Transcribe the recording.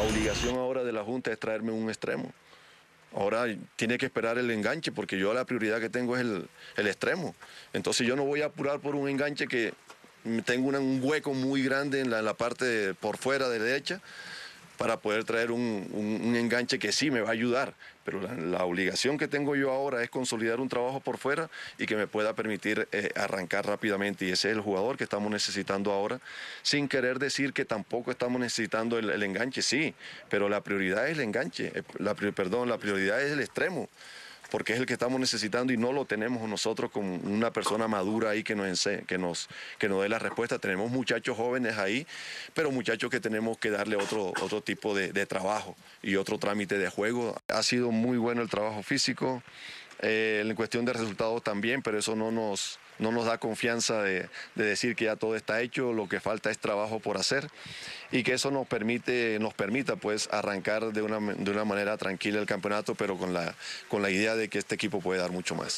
La obligación ahora de la Junta es traerme un extremo. Ahora tiene que esperar el enganche porque yo la prioridad que tengo es el, extremo. Entonces yo no voy a apurar por un enganche que tengo un hueco muy grande en la, parte por fuera derecha para poder traer un, enganche que sí me va a ayudar. Pero la, obligación que tengo yo ahora es consolidar un trabajo por fuera y que me pueda permitir eh, arrancar rápidamente. Y ese es el jugador que estamos necesitando ahora, sin querer decir que tampoco estamos necesitando el, enganche, sí, pero la prioridad es el enganche, eh, la, perdón, la prioridad es el extremo porque es el que estamos necesitando y no lo tenemos nosotros con una persona madura ahí que nos, que nos, que nos dé la respuesta. Tenemos muchachos jóvenes ahí, pero muchachos que tenemos que darle otro, otro tipo de trabajo y otro trámite de juego. Ha sido muy bueno el trabajo físico. Eh, en cuestión de resultados también, pero eso no nos, no nos da confianza de, decir que ya todo está hecho, lo que falta es trabajo por hacer y que eso nos permite, nos permita pues arrancar de una, de una manera tranquila el campeonato, pero con la, con la idea de que este equipo puede dar mucho más.